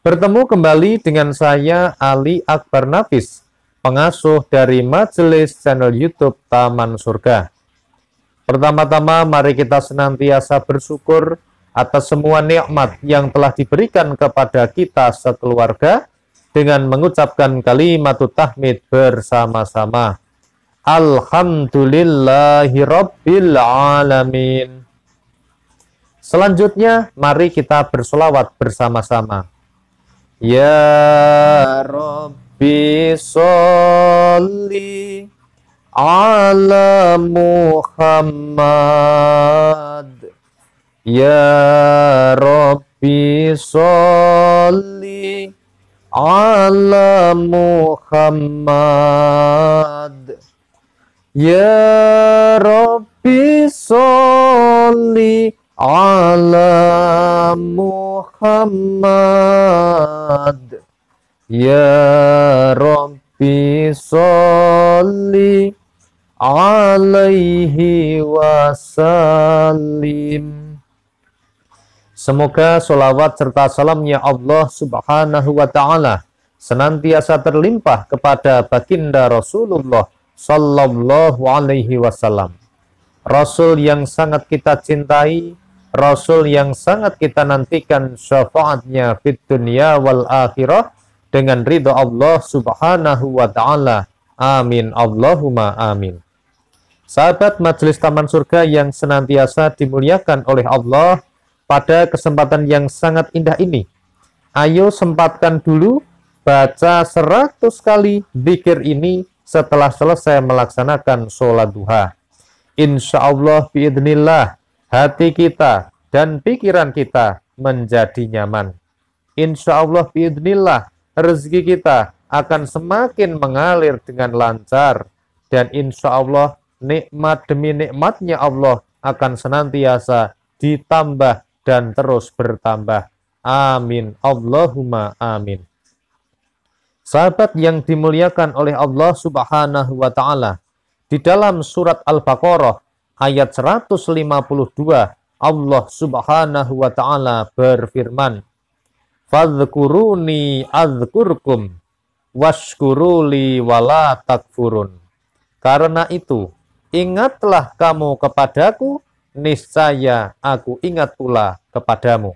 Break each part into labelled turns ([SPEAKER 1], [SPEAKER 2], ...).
[SPEAKER 1] Bertemu kembali dengan saya Ali Akbar Nafis, pengasuh dari majelis channel YouTube Taman Surga. Pertama-tama mari kita senantiasa bersyukur atas semua nikmat yang telah diberikan kepada kita sekeluarga dengan mengucapkan kalimat tahmid bersama-sama. Alhamdulillahirabbil alamin. Selanjutnya mari kita bersolawat bersama-sama. Ya Rabbi sholli ala Muhammad Ya Rabbi sholli ala Muhammad Ya Rabbi sholli ala Muhammad Ya Rabbi salli alaihi wasallim Semoga solawat serta salamnya Allah subhanahu wa ta'ala senantiasa terlimpah kepada baginda Rasulullah sallallahu alaihi wasallam. Rasul yang sangat kita cintai, Rasul yang sangat kita nantikan syafaatnya fit dunia wal akhirah dengan ridho Allah subhanahu wa ta'ala. Amin. Allahumma amin. Sahabat Majelis Taman Surga yang senantiasa dimuliakan oleh Allah pada kesempatan yang sangat indah ini. Ayo sempatkan dulu baca 100 kali zikir ini setelah selesai melaksanakan sholat duha. Insya Allah biidnillah hati kita dan pikiran kita menjadi nyaman. Insya Allah biidnillah rezeki kita akan semakin mengalir dengan lancar dan insya Allah nikmat demi nikmatnya Allah akan senantiasa ditambah dan terus bertambah. Amin. Allahumma amin. Sahabat yang dimuliakan oleh Allah Subhanahu wa taala, di dalam surat Al-Baqarah ayat 152 Allah Subhanahu wa taala berfirman Fadhkuruni azkurkum, waskuruli wala takfurun Karena itu ingatlah kamu kepadaku niscaya aku ingat pula kepadamu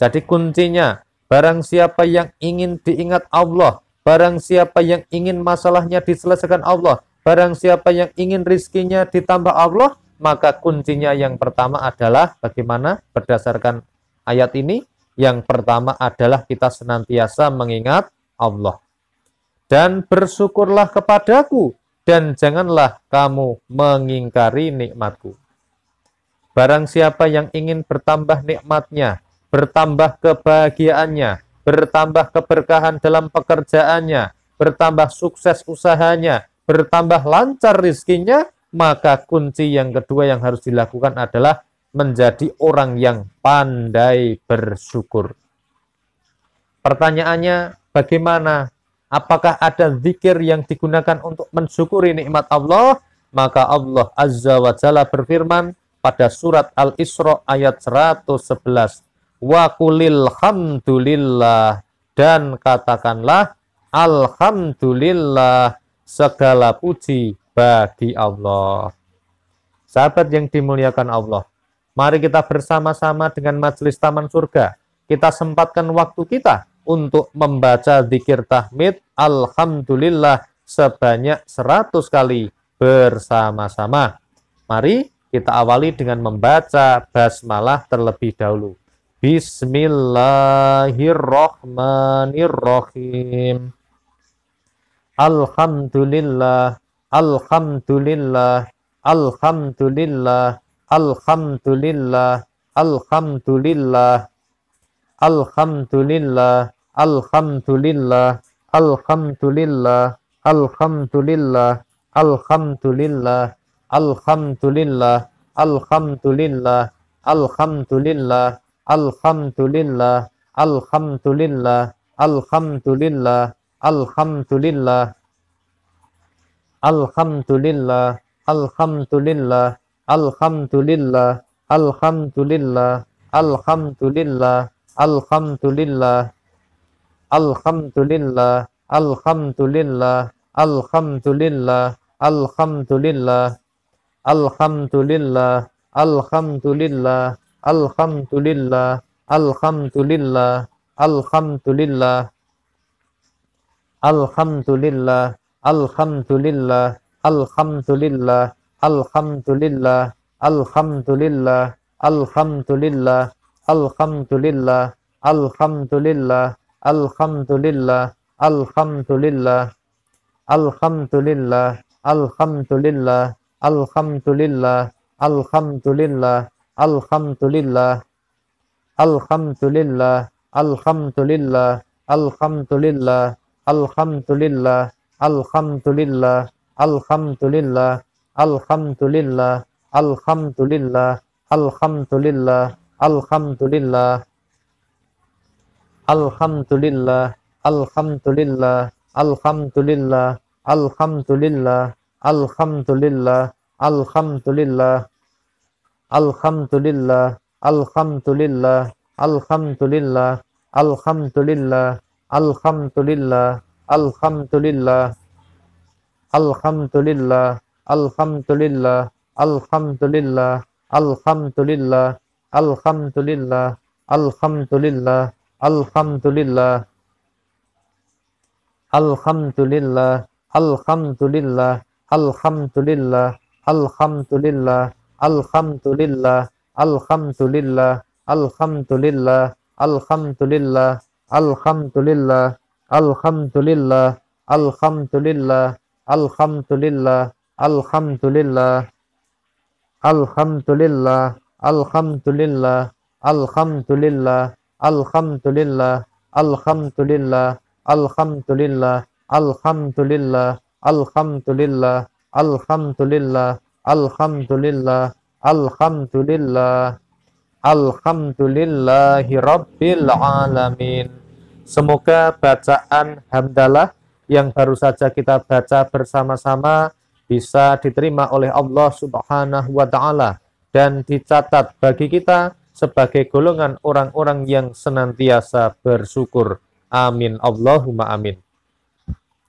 [SPEAKER 1] Jadi kuncinya barang siapa yang ingin diingat Allah barang siapa yang ingin masalahnya diselesaikan Allah Barang siapa yang ingin rizkinya ditambah Allah, maka kuncinya yang pertama adalah bagaimana berdasarkan ayat ini. Yang pertama adalah kita senantiasa mengingat Allah. Dan bersyukurlah kepadaku dan janganlah kamu mengingkari nikmatku. Barang siapa yang ingin bertambah nikmatnya, bertambah kebahagiaannya, bertambah keberkahan dalam pekerjaannya, bertambah sukses usahanya, bertambah lancar rizkinya, maka kunci yang kedua yang harus dilakukan adalah menjadi orang yang pandai bersyukur. Pertanyaannya, bagaimana? Apakah ada zikir yang digunakan untuk mensyukuri nikmat Allah? Maka Allah Azza wa Jalla berfirman pada surat Al-Isra ayat 111. Wa kulil hamdulillah. Dan katakanlah, Alhamdulillah segala puji bagi Allah. Sahabat yang dimuliakan Allah, mari kita bersama-sama dengan majelis Taman Surga, kita sempatkan waktu kita untuk membaca zikir tahmid Alhamdulillah sebanyak 100 kali bersama-sama. Mari kita awali dengan membaca basmalah terlebih dahulu. Bismillahirrahmanirrahim. Alhamdulillah, Alhamdulillah, Alhamdulillah, Alhamdulillah, Alhamdulillah, Alhamdulillah, Alhamdulillah, Alhamdulillah, Alhamdulillah, Alhamdulillah, Alhamdulillah, Alhamdulillah, Alhamdulillah, Alhamdulillah, Alhamdulillah, Alhamdulillah, Alhamdulillah Alhamdulillah Alhamdulillah Alhamdulillah Alhamdulillah Alhamdulillah Alhamdulillah Alhamdulillah Alhamdulillah Alhamdulillah Alhamdulillah Alhamdulillah Alhamdulillah Alhamdulillah Alhamdulillah Alhamdulillah Alhamdulillah, Alhamdulillah, Alhamdulillah, Alhamdulillah, Alhamdulillah, Alhamdulillah, Alhamdulillah, Alhamdulillah, Alhamdulillah, Alhamdulillah, Alhamdulillah, Alhamdulillah, Alhamdulillah, Alhamdulillah, Alhamdulillah, Alhamdulillah, Alhamdulillah, Alhamdulillah, Alhamdulillah, Alhamdulillah, Alhamdulillah, Alhamdulillah, Alhamdulillah, Alhamdulillah, Alhamdulillah, Alhamdulillah, Alhamdulillah, Alhamdulillah, Alhamdulillah, Alhamdulillah, Alhamdulillah, Alhamdulillah, Alhamdulillah, Alhamdulillah, Alhamdulillah, Alhamdulillah, Alhamdulillah, Alhamdulillah, Alhamdulillah, Alhamdulillah, Alhamdulillah, Alhamdulillah, Alhamdulillah, Alhamdulillah, Alhamdulillah, Alhamdulillah, Alhamdulillah, Alhamdulillah, Alhamdulillah, Alhamdulillah, Alhamdulillah, Alhamdulillah, Alhamdulillah, Alhamdulillah, Alhamdulillah, alhamdulillah, alhamdulillah, alhamdulillah, alhamdulillah, alhamdulillah, alhamdulillah, alhamdulillah, alhamdulillah, alhamdulillah, alhamdulillah, alhamdulillah, alhamdulillah, alhamdulillah, alhamdulillah, alhamdulillah. Alhamdulillahi Rabbil Alamin Semoga bacaan hamdalah yang baru saja kita baca bersama-sama bisa diterima oleh Allah Subhanahu wa taala dan dicatat bagi kita sebagai golongan orang-orang yang senantiasa bersyukur. Amin Allahumma amin.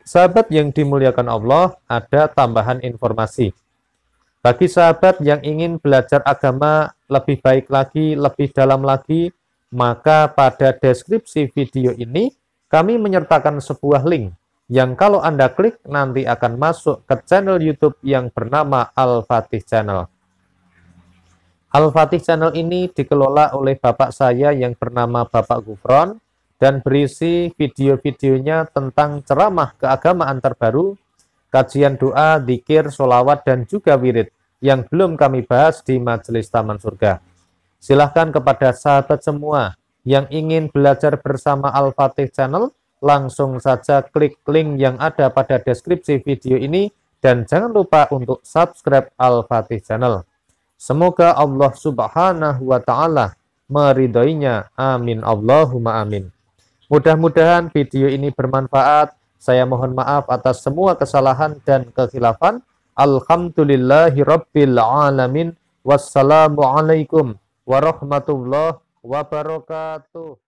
[SPEAKER 1] Sahabat yang dimuliakan Allah, ada tambahan informasi. Bagi sahabat yang ingin belajar agama lebih baik lagi, lebih dalam lagi, maka pada deskripsi video ini kami menyertakan sebuah link yang kalau Anda klik nanti akan masuk ke channel YouTube yang bernama Al-Fatih Channel. Al-Fatih Channel ini dikelola oleh bapak saya yang bernama Bapak Gufron dan berisi video-videonya tentang ceramah keagamaan terbaru, kajian doa, dikir, solawat, dan juga wirid yang belum kami bahas di Majelis Taman Surga. Silahkan kepada sahabat semua yang ingin belajar bersama Al-Fatih Channel, langsung saja klik link yang ada pada deskripsi video ini dan jangan lupa untuk subscribe Al-Fatih Channel. Semoga Allah subhanahu wa ta'ala meridhoinya. Amin. Allahumma amin. Mudah-mudahan video ini bermanfaat. Saya mohon maaf atas semua kesalahan dan kekhilafan. Alhamdulillahi Rabbil Alamin. Wassalamualaikum warahmatullahi wabarakatuh.